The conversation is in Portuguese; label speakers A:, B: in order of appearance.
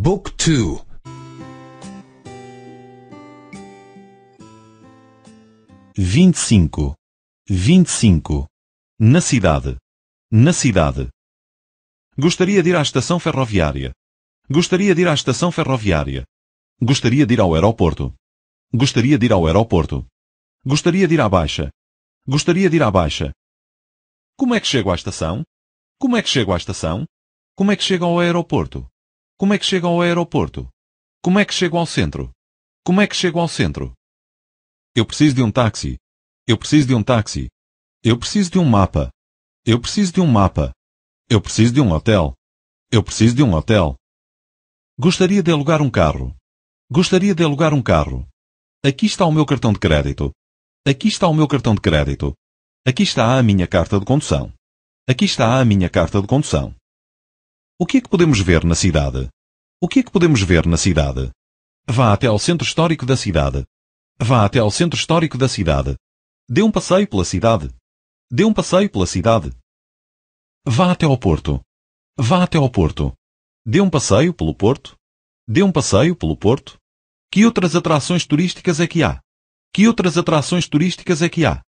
A: Book 2 25 25 Na cidade Na cidade Gostaria de ir à estação ferroviária. Gostaria de ir à estação ferroviária. Gostaria de ir ao aeroporto. Gostaria de ir ao aeroporto. Gostaria de ir à baixa. Gostaria de ir à baixa. Como é que chego à estação? Como é que chego à estação? Como é que chego ao aeroporto? Como é que chegam ao aeroporto? Como é que chegam ao centro? Como é que chegam ao centro? Eu preciso de um táxi. Eu preciso de um táxi. Eu preciso de um mapa. Eu preciso de um mapa. Eu preciso de um hotel. Eu preciso de um hotel. Gostaria de alugar um carro. Gostaria de alugar um carro. Aqui está o meu cartão de crédito. Aqui está o meu cartão de crédito. Aqui está a minha carta de condução. Aqui está a minha carta de condução. O que é que podemos ver na cidade? O que é que podemos ver na cidade? Vá até ao centro histórico da cidade. Vá até ao centro histórico da cidade. Dê um passeio pela cidade. Dê um passeio pela cidade. Vá até ao porto. Vá até ao porto. Dê um passeio pelo porto. Dê um passeio pelo porto. Que outras atrações turísticas é que há? Que outras atrações turísticas é que há?